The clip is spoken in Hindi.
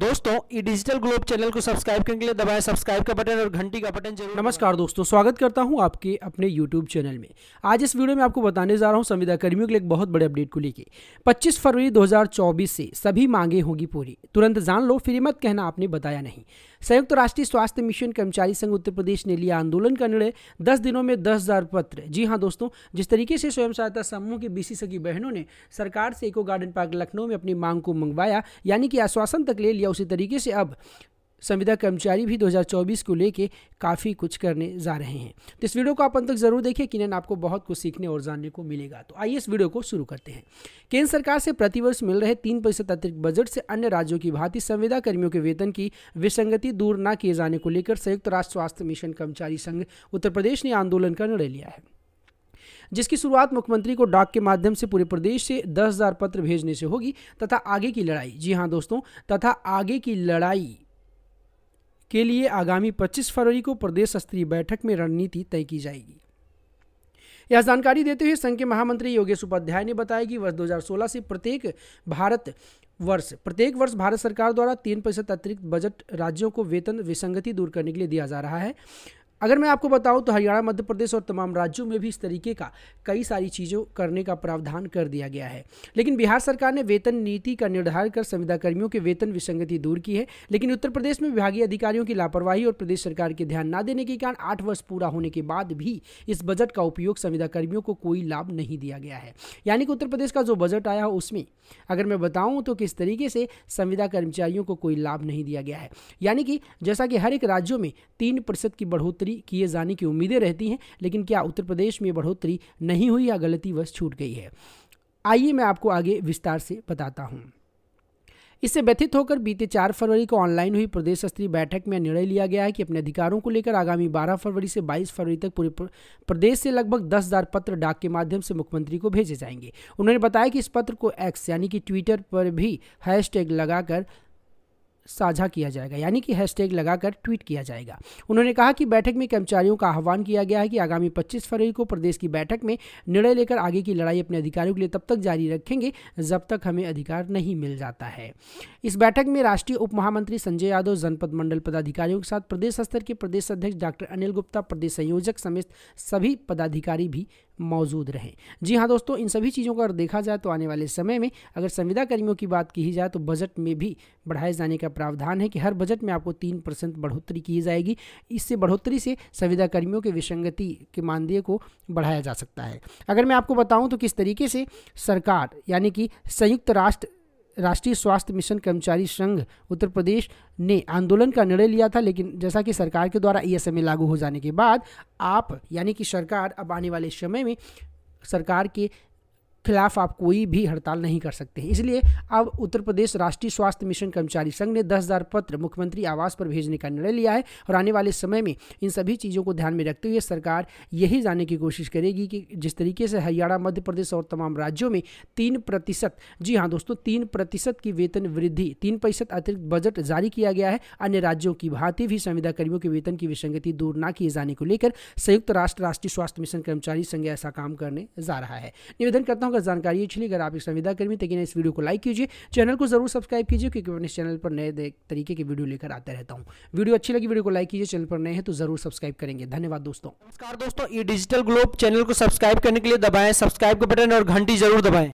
दोस्तों ई डिजिटल ग्लोब चैनल को सब्सक्राइब करने के लिए दबाएं सब्सक्राइब का बटन और घंटी का बटन जरूर नमस्कार दोस्तों स्वागत करता हूं आपके अपने यूट्यूब चैनल में आज इस वीडियो में आपको बताने जा रहा हूं संविदा कर्मियों के लिए एक बहुत बड़े अपडेट को लेके 25 फरवरी 2024 से सभी मांगे होगी पूरी तुरंत जान लो फिर मत कहना आपने बताया नहीं संयुक्त राष्ट्रीय स्वास्थ्य मिशन कर्मचारी संघ उत्तर प्रदेश ने लिया आंदोलन का निर्णय दस दिनों में दस हजार पत्र जी हाँ दोस्तों जिस तरीके से स्वयं सहायता समूह के बीसी सगी बहनों ने सरकार से इको गार्डन पार्क लखनऊ में अपनी मांग को मंगवाया यानी कि आश्वासन तक ले लिया किया उसी तरीके से अब संविदा कर्मचारी भी 2024 को लेके काफ़ी कुछ करने जा रहे हैं तो इस वीडियो को आप अंत तक जरूर देखें किन आपको बहुत कुछ सीखने और जानने को मिलेगा तो आइए इस वीडियो को शुरू करते हैं केंद्र सरकार से प्रतिवर्ष मिल रहे तीन प्रतिशत अतिरिक्त बजट से अन्य राज्यों की भांति संविदा कर्मियों के वेतन की विसंगति दूर न किए जाने को लेकर संयुक्त राष्ट्र स्वास्थ्य मिशन कर्मचारी संघ उत्तर प्रदेश ने आंदोलन का निर्णय लिया है जिसकी शुरुआत मुख्यमंत्री को डाक के माध्यम से पूरे प्रदेश से दस हजार पत्र भेजने से होगी तथा आगे की लड़ाई जी हाँ दोस्तों तथा आगे की लड़ाई के लिए आगामी 25 फरवरी को प्रदेश स्तरीय बैठक में रणनीति तय की जाएगी यह जानकारी देते हुए संघ के महामंत्री योगेश उपाध्याय ने बताया कि वर्ष 2016 से प्रत्येक भारत वर्ष प्रत्येक वर्ष भारत सरकार द्वारा तीन प्रतिशत अतिरिक्त बजट राज्यों को वेतन विसंगति दूर करने के लिए दिया जा रहा है अगर मैं आपको बताऊं तो हरियाणा मध्य प्रदेश और तमाम राज्यों में भी इस तरीके का कई सारी चीज़ों करने का प्रावधान कर दिया गया है लेकिन बिहार सरकार ने वेतन नीति का निर्धारण कर संविदा कर्मियों के वेतन विसंगति दूर की है लेकिन उत्तर प्रदेश में विभागीय अधिकारियों की लापरवाही और प्रदेश सरकार के ध्यान न देने के कारण आठ वर्ष पूरा होने के बाद भी इस बजट का उपयोग संविदा कर्मियों को कोई लाभ नहीं दिया गया है यानी कि उत्तर प्रदेश का जो बजट आया उसमें अगर मैं बताऊँ तो किस तरीके से संविदा कर्मचारियों को कोई लाभ नहीं दिया गया है यानी कि जैसा कि हर एक राज्यों में तीन की बढ़ोतरी बढ़ोतरी किए जाने की उम्मीदें रहती हैं लेकिन क्या उत्तर प्रदेश में बढ़ोतरी नहीं हुई या गलती बस छूट गई है आइए मैं आपको आगे विस्तार से बताता हूँ इससे व्यथित होकर बीते चार फरवरी को ऑनलाइन हुई प्रदेश स्तरीय बैठक में निर्णय लिया गया है कि अपने अधिकारों को लेकर आगामी 12 फरवरी से 22 फरवरी तक पूरे प्रदेश से लगभग 10,000 पत्र डाक के माध्यम से मुख्यमंत्री को भेजे जाएंगे उन्होंने बताया कि इस पत्र को एक्स यानी कि ट्विटर पर भी हैशटैग लगाकर साझा किया जाएगा यानी कि हैशटैग लगाकर ट्वीट किया जाएगा उन्होंने कहा कि बैठक में कर्मचारियों का आह्वान किया गया है कि आगामी 25 फरवरी को प्रदेश की बैठक में निर्णय लेकर आगे की लड़ाई अपने अधिकारियों के लिए तब तक जारी रखेंगे जब तक हमें अधिकार नहीं मिल जाता है इस बैठक में राष्ट्रीय उप महामंत्री संजय यादव जनपद मंडल पदाधिकारियों के साथ प्रदेश स्तर के प्रदेश अध्यक्ष डॉक्टर अनिल गुप्ता प्रदेश संयोजक समेत सभी पदाधिकारी भी मौजूद रहें जी हाँ दोस्तों इन सभी चीज़ों को अगर देखा जाए तो आने वाले समय में अगर संविदा कर्मियों की बात की जाए तो बजट में भी बढ़ाए जाने का प्रावधान है कि हर बजट में आपको तीन परसेंट बढ़ोतरी की जाएगी इससे बढ़ोतरी से संविदा कर्मियों के विसंगति के मानदेय को बढ़ाया जा सकता है अगर मैं आपको बताऊँ तो किस तरीके से सरकार यानी कि संयुक्त राष्ट्र राष्ट्रीय स्वास्थ्य मिशन कर्मचारी संघ उत्तर प्रदेश ने आंदोलन का निर्णय लिया था लेकिन जैसा कि सरकार के द्वारा ई e लागू हो जाने के बाद आप यानी कि सरकार अब आने वाले समय में सरकार के खिलाफ आप कोई भी हड़ताल नहीं कर सकते हैं इसलिए अब उत्तर प्रदेश राष्ट्रीय स्वास्थ्य मिशन कर्मचारी संघ ने दस हज़ार पत्र मुख्यमंत्री आवास पर भेजने का निर्णय लिया है और आने वाले समय में इन सभी चीज़ों को ध्यान में रखते हुए सरकार यही जानने की कोशिश करेगी कि जिस तरीके से हरियाणा मध्य प्रदेश और तमाम राज्यों में तीन प्रतिशत जी हाँ दोस्तों तीन प्रतिशत की वेतन वृद्धि तीन प्रतिशत अतिरिक्त बजट जारी किया गया है अन्य राज्यों की भांति भी संविदा कर्मियों के वेतन की विसंगति दूर न किए जाने को लेकर संयुक्त राष्ट्र राष्ट्रीय स्वास्थ्य मिशन कर्मचारी संघ ऐसा काम करने जा रहा है निवेदन करता हूँ अगर जानकारी अच्छी लगी अगर आप एक संविदा कर्मी तक इस वीडियो को लाइक कीजिए चैनल को जरूर सब्सक्राइब कीजिए क्योंकि मैं इस चैनल पर नए तरीके की वीडियो लेकर आता रहता हूँ वीडियो अच्छी लगी वीडियो को लाइक कीजिए चैनल पर नए हैं तो जरूर सब्सक्राइब करेंगे धन्यवाद दोस्तों नमस्कार दोस्तों ई डिजिटल ग्लोब चैनल को सब्सक्राइब करने के लिए दबाएं सब्सक्राइब का बटन और घंटी जरूर दबाएं